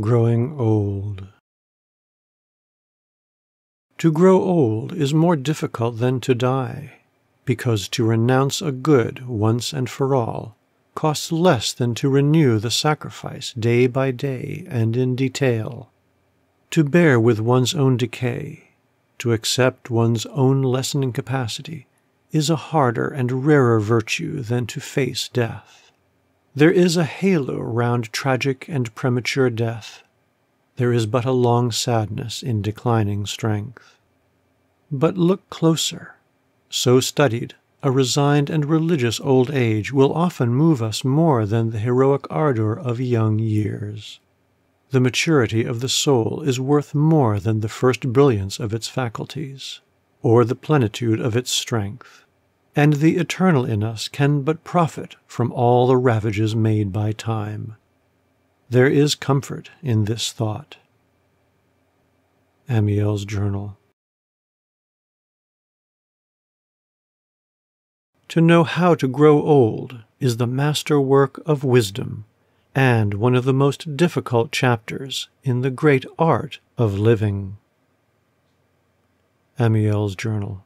Growing Old To grow old is more difficult than to die, because to renounce a good once and for all costs less than to renew the sacrifice day by day and in detail. To bear with one's own decay, to accept one's own lessening capacity, is a harder and rarer virtue than to face death. There is a halo round tragic and premature death. There is but a long sadness in declining strength. But look closer. So studied, a resigned and religious old age will often move us more than the heroic ardor of young years. The maturity of the soul is worth more than the first brilliance of its faculties, or the plenitude of its strength and the eternal in us can but profit from all the ravages made by time. There is comfort in this thought. Amiel's Journal. To know how to grow old is the master work of wisdom and one of the most difficult chapters in the great art of living. Amiel's Journal.